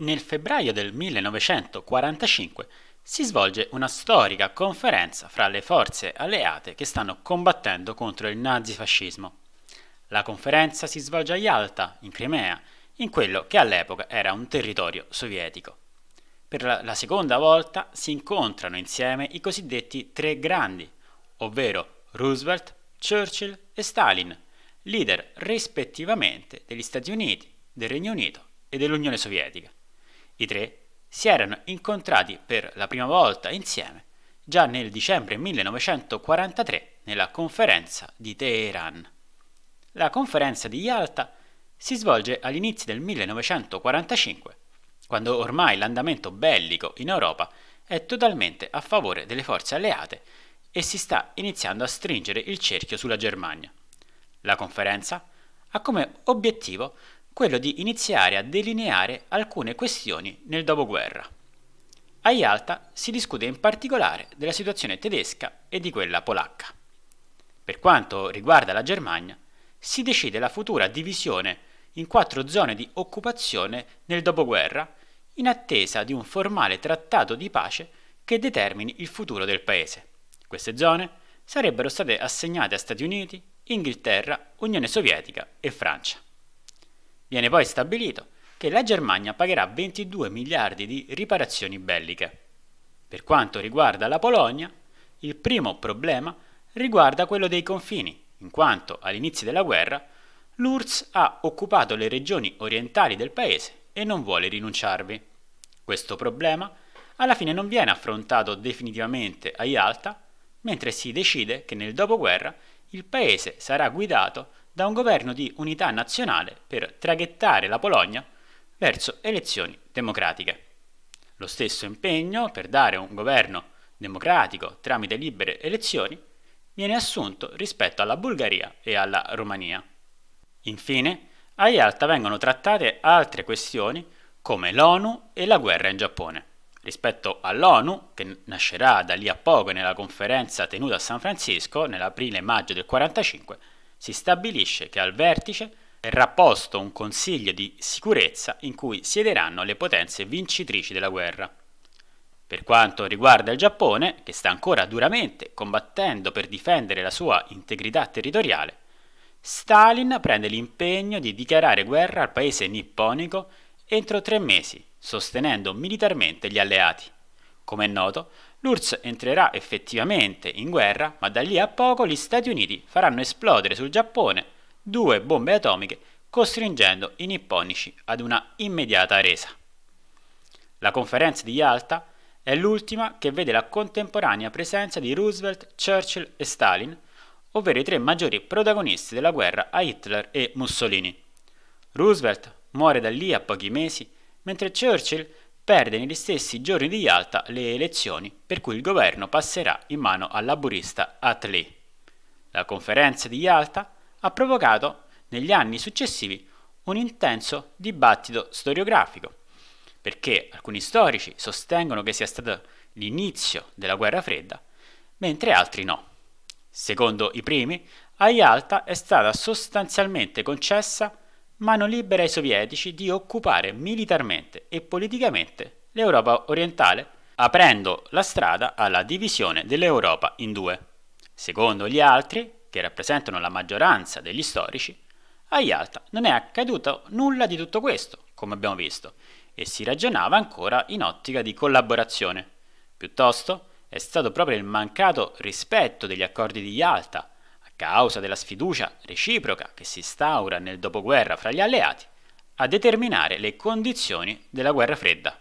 Nel febbraio del 1945 si svolge una storica conferenza fra le forze alleate che stanno combattendo contro il nazifascismo. La conferenza si svolge a Yalta, in Crimea, in quello che all'epoca era un territorio sovietico. Per la seconda volta si incontrano insieme i cosiddetti tre grandi, ovvero Roosevelt, Churchill e Stalin, leader rispettivamente degli Stati Uniti, del Regno Unito e dell'Unione Sovietica. I tre si erano incontrati per la prima volta insieme già nel dicembre 1943 nella conferenza di Teheran. La conferenza di Yalta si svolge all'inizio del 1945, quando ormai l'andamento bellico in Europa è totalmente a favore delle forze alleate e si sta iniziando a stringere il cerchio sulla Germania. La conferenza ha come obiettivo quello di iniziare a delineare alcune questioni nel dopoguerra. A Yalta si discute in particolare della situazione tedesca e di quella polacca. Per quanto riguarda la Germania, si decide la futura divisione in quattro zone di occupazione nel dopoguerra in attesa di un formale trattato di pace che determini il futuro del paese. Queste zone sarebbero state assegnate a Stati Uniti, Inghilterra, Unione Sovietica e Francia. Viene poi stabilito che la Germania pagherà 22 miliardi di riparazioni belliche. Per quanto riguarda la Polonia, il primo problema riguarda quello dei confini, in quanto all'inizio della guerra l'URSS ha occupato le regioni orientali del paese e non vuole rinunciarvi. Questo problema alla fine non viene affrontato definitivamente a Yalta, mentre si decide che nel dopoguerra il paese sarà guidato da un governo di unità nazionale per traghettare la Polonia verso elezioni democratiche. Lo stesso impegno per dare un governo democratico tramite libere elezioni viene assunto rispetto alla Bulgaria e alla Romania. Infine, a Yalta vengono trattate altre questioni come l'ONU e la guerra in Giappone. Rispetto all'ONU, che nascerà da lì a poco nella conferenza tenuta a San Francisco nell'aprile-maggio del 1945, si stabilisce che al vertice verrà posto un consiglio di sicurezza in cui siederanno le potenze vincitrici della guerra. Per quanto riguarda il Giappone, che sta ancora duramente combattendo per difendere la sua integrità territoriale, Stalin prende l'impegno di dichiarare guerra al paese nipponico entro tre mesi, sostenendo militarmente gli alleati. Come è noto, L'URSS entrerà effettivamente in guerra, ma da lì a poco gli Stati Uniti faranno esplodere sul Giappone due bombe atomiche costringendo i nipponici ad una immediata resa. La conferenza di Yalta è l'ultima che vede la contemporanea presenza di Roosevelt, Churchill e Stalin, ovvero i tre maggiori protagonisti della guerra a Hitler e Mussolini. Roosevelt muore da lì a pochi mesi, mentre Churchill perde negli stessi giorni di Yalta le elezioni per cui il governo passerà in mano al laburista Atlee. La conferenza di Yalta ha provocato negli anni successivi un intenso dibattito storiografico, perché alcuni storici sostengono che sia stato l'inizio della guerra fredda, mentre altri no. Secondo i primi, a Yalta è stata sostanzialmente concessa mano libera ai sovietici di occupare militarmente e politicamente l'Europa orientale, aprendo la strada alla divisione dell'Europa in due. Secondo gli altri, che rappresentano la maggioranza degli storici, a Yalta non è accaduto nulla di tutto questo, come abbiamo visto, e si ragionava ancora in ottica di collaborazione. Piuttosto, è stato proprio il mancato rispetto degli accordi di Yalta causa della sfiducia reciproca che si instaura nel dopoguerra fra gli alleati, a determinare le condizioni della guerra fredda.